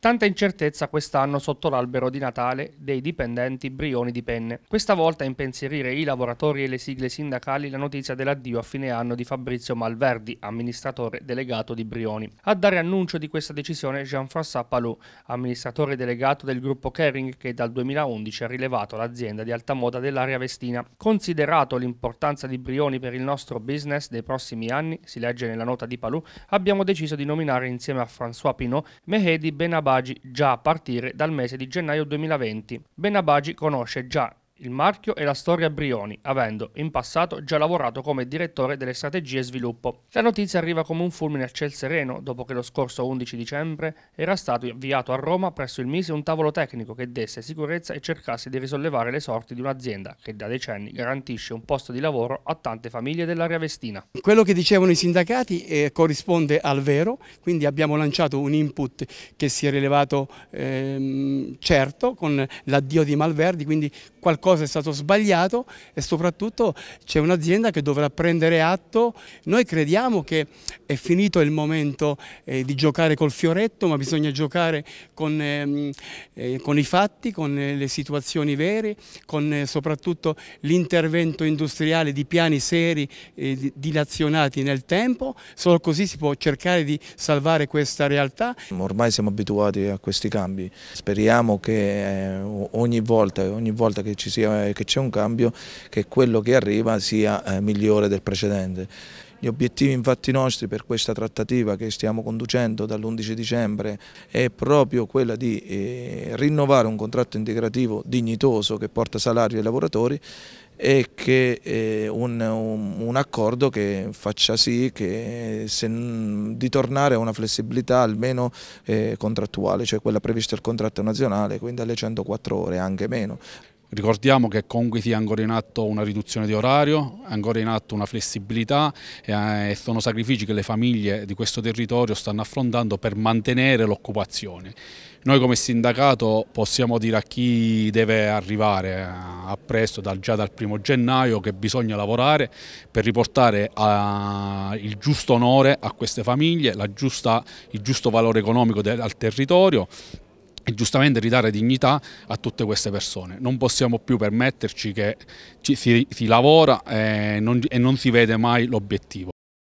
Tanta incertezza quest'anno sotto l'albero di Natale dei dipendenti Brioni di Penne. Questa volta a impensierire i lavoratori e le sigle sindacali la notizia dell'addio a fine anno di Fabrizio Malverdi, amministratore delegato di Brioni. A dare annuncio di questa decisione Jean-François Palou, amministratore delegato del gruppo Kering che dal 2011 ha rilevato l'azienda di alta moda dell'area vestina. Considerato l'importanza di Brioni per il nostro business dei prossimi anni, si legge nella nota di Palou, abbiamo deciso di nominare insieme a François Pinot Mehedi Benabar Benabagi già a partire dal mese di gennaio 2020. Benabagi conosce già il marchio e la storia Brioni, avendo in passato già lavorato come direttore delle strategie sviluppo. La notizia arriva come un fulmine a ciel sereno, dopo che lo scorso 11 dicembre era stato avviato a Roma presso il Mise un tavolo tecnico che desse sicurezza e cercasse di risollevare le sorti di un'azienda che da decenni garantisce un posto di lavoro a tante famiglie dell'area vestina. Quello che dicevano i sindacati eh, corrisponde al vero, quindi abbiamo lanciato un input che si è rilevato ehm, certo con l'addio di Malverdi, quindi qualcosa è stato sbagliato e soprattutto c'è un'azienda che dovrà prendere atto. Noi crediamo che è finito il momento eh, di giocare col fioretto, ma bisogna giocare con, eh, eh, con i fatti, con eh, le situazioni vere, con eh, soprattutto l'intervento industriale di piani seri eh, dilazionati nel tempo. Solo così si può cercare di salvare questa realtà. Ormai siamo abituati a questi cambi. Speriamo che ogni volta, ogni volta che che, sia, che c'è un cambio, che quello che arriva sia eh, migliore del precedente. Gli obiettivi infatti nostri per questa trattativa che stiamo conducendo dall'11 dicembre è proprio quella di eh, rinnovare un contratto integrativo dignitoso che porta salari ai lavoratori e che eh, un, un, un, accordo che faccia sì che eh, se, di tornare a una flessibilità almeno eh, contrattuale, cioè quella prevista dal contratto nazionale, quindi alle 104 ore, anche meno. Ricordiamo che comunque sia ancora in atto una riduzione di orario, ancora in atto una flessibilità eh, e sono sacrifici che le famiglie di questo territorio stanno affrontando per mantenere l'occupazione. Noi come sindacato possiamo dire a chi deve arrivare eh, a presto, già dal primo gennaio, che bisogna lavorare per riportare eh, il giusto onore a queste famiglie, il giusto valore economico al territorio e giustamente ridare dignità a tutte queste persone. Non possiamo più permetterci che ci, si, si, lavora e eh, non, e non si vede mai l'obiettivo.